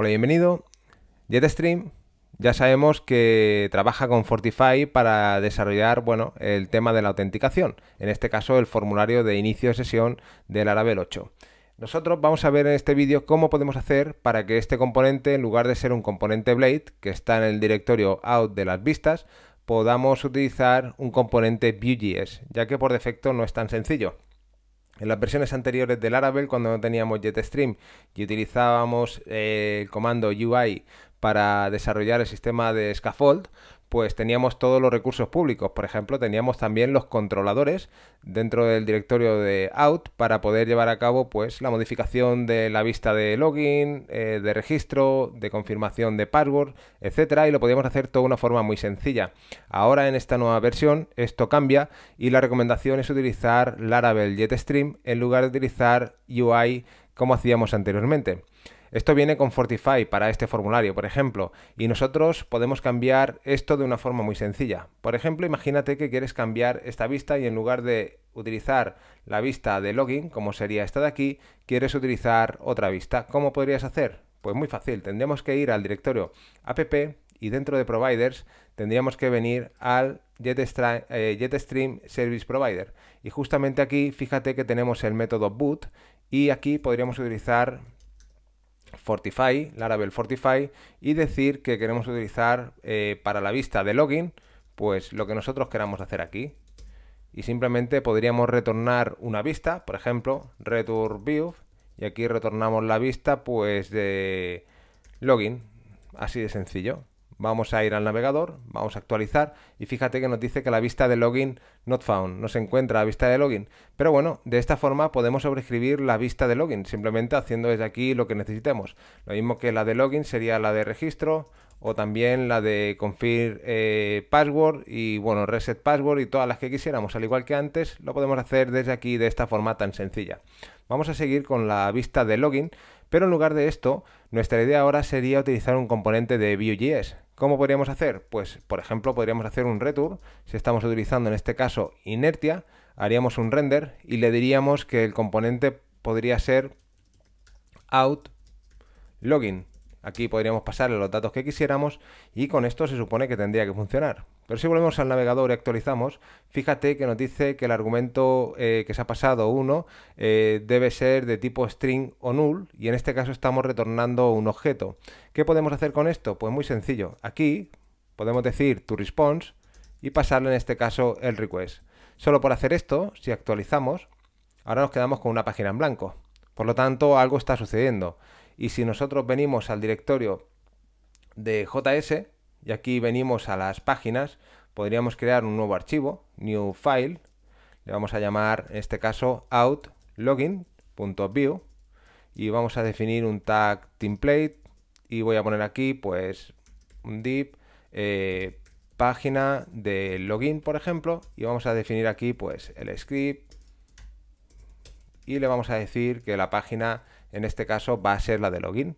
Hola, bienvenido. JetStream ya sabemos que trabaja con Fortify para desarrollar bueno, el tema de la autenticación, en este caso el formulario de inicio de sesión del Laravel 8. Nosotros vamos a ver en este vídeo cómo podemos hacer para que este componente, en lugar de ser un componente Blade, que está en el directorio out de las vistas, podamos utilizar un componente Vue.js, ya que por defecto no es tan sencillo. En las versiones anteriores del Laravel, cuando no teníamos JetStream y utilizábamos eh, el comando UI para desarrollar el sistema de scaffold, pues teníamos todos los recursos públicos. Por ejemplo, teníamos también los controladores dentro del directorio de out para poder llevar a cabo pues la modificación de la vista de login, eh, de registro, de confirmación de password, etcétera, y lo podíamos hacer de una forma muy sencilla. Ahora en esta nueva versión esto cambia y la recomendación es utilizar Laravel JetStream en lugar de utilizar UI como hacíamos anteriormente. Esto viene con Fortify para este formulario, por ejemplo, y nosotros podemos cambiar esto de una forma muy sencilla. Por ejemplo, imagínate que quieres cambiar esta vista y en lugar de utilizar la vista de login, como sería esta de aquí, quieres utilizar otra vista. ¿Cómo podrías hacer? Pues muy fácil, tendríamos que ir al directorio app y dentro de providers tendríamos que venir al eh, Jetstream, Service Provider. Y justamente aquí, fíjate que tenemos el método boot y aquí podríamos utilizar Fortify, Laravel Fortify, y decir que queremos utilizar eh, para la vista de login, pues lo que nosotros queramos hacer aquí. Y simplemente podríamos retornar una vista, por ejemplo, return view, y aquí retornamos la vista pues de login, así de sencillo. Vamos a ir al navegador, vamos a actualizar y fíjate que nos dice que la vista de login not found, no se encuentra la vista de login. Pero bueno, de esta forma podemos sobreescribir la vista de login, simplemente haciendo desde aquí lo que necesitemos. Lo mismo que la de login sería la de registro o también la de confirm eh, password y bueno, reset password y todas las que quisiéramos. Al igual que antes, lo podemos hacer desde aquí de esta forma tan sencilla. Vamos a seguir con la vista de login, pero en lugar de esto, nuestra idea ahora sería utilizar un componente de Vue.js ¿Cómo podríamos hacer? Pues, por ejemplo, podríamos hacer un retour. Si estamos utilizando en este caso inertia, haríamos un render y le diríamos que el componente podría ser out login. Aquí podríamos pasarle los datos que quisiéramos y con esto se supone que tendría que funcionar. Pero si volvemos al navegador y actualizamos, fíjate que nos dice que el argumento eh, que se ha pasado uno eh, debe ser de tipo string o null y en este caso estamos retornando un objeto. ¿Qué podemos hacer con esto? Pues muy sencillo. Aquí podemos decir tu response y pasarle en este caso el request. Solo por hacer esto, si actualizamos, ahora nos quedamos con una página en blanco. Por lo tanto, algo está sucediendo. Y si nosotros venimos al directorio de JS, y aquí venimos a las páginas, podríamos crear un nuevo archivo, new file, le vamos a llamar en este caso outlogin.view y vamos a definir un tag template y voy a poner aquí pues un div eh, página de login por ejemplo y vamos a definir aquí pues el script y le vamos a decir que la página en este caso va a ser la de login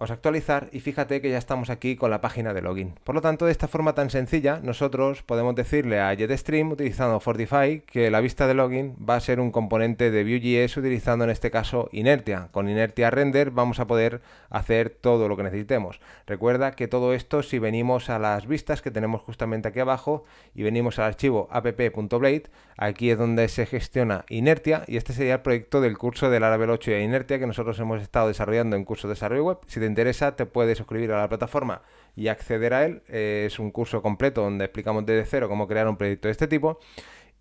os actualizar y fíjate que ya estamos aquí con la página de login. Por lo tanto, de esta forma tan sencilla, nosotros podemos decirle a JetStream, utilizando Fortify, que la vista de login va a ser un componente de Vue.js utilizando en este caso Inertia. Con Inertia Render vamos a poder hacer todo lo que necesitemos. Recuerda que todo esto, si venimos a las vistas que tenemos justamente aquí abajo y venimos al archivo app.blade, aquí es donde se gestiona Inertia y este sería el proyecto del curso de Laravel 8 y Inertia que nosotros hemos estado desarrollando en curso de desarrollo web. Si te interesa, te puedes suscribir a la plataforma y acceder a él. Eh, es un curso completo donde explicamos desde cero cómo crear un proyecto de este tipo.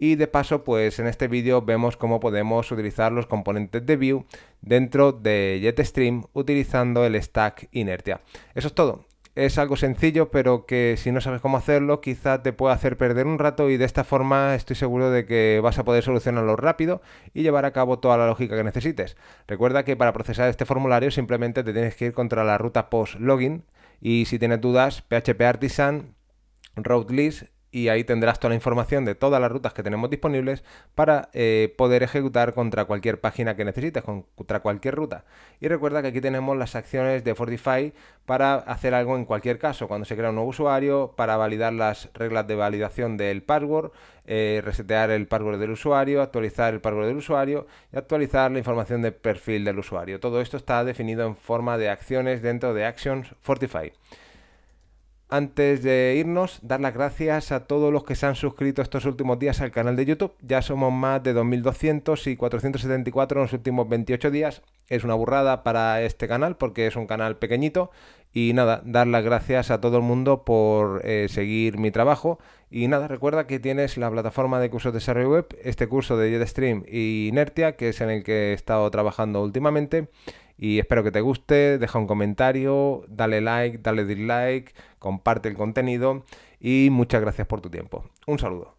Y de paso, pues en este vídeo vemos cómo podemos utilizar los componentes de view dentro de JetStream utilizando el stack Inertia. Eso es todo es algo sencillo, pero que si no sabes cómo hacerlo, quizá te pueda hacer perder un rato y de esta forma estoy seguro de que vas a poder solucionarlo rápido y llevar a cabo toda la lógica que necesites. Recuerda que para procesar este formulario simplemente te tienes que ir contra la ruta post-login y si tienes dudas, PHP Artisan, Route List y ahí tendrás toda la información de todas las rutas que tenemos disponibles para eh, poder ejecutar contra cualquier página que necesites, contra cualquier ruta. Y recuerda que aquí tenemos las acciones de Fortify para hacer algo en cualquier caso, cuando se crea un nuevo usuario, para validar las reglas de validación del password, eh, resetear el password del usuario, actualizar el password del usuario y actualizar la información de perfil del usuario. Todo esto está definido en forma de acciones dentro de Actions Fortify. Antes de irnos, dar las gracias a todos los que se han suscrito estos últimos días al canal de YouTube. Ya somos más de 2.200 y 474 en los últimos 28 días. Es una burrada para este canal porque es un canal pequeñito. Y nada, dar las gracias a todo el mundo por eh, seguir mi trabajo. Y nada, recuerda que tienes la plataforma de cursos de desarrollo web, este curso de JetStream y Inertia, que es en el que he estado trabajando últimamente y espero que te guste, deja un comentario, dale like, dale dislike, comparte el contenido y muchas gracias por tu tiempo. Un saludo.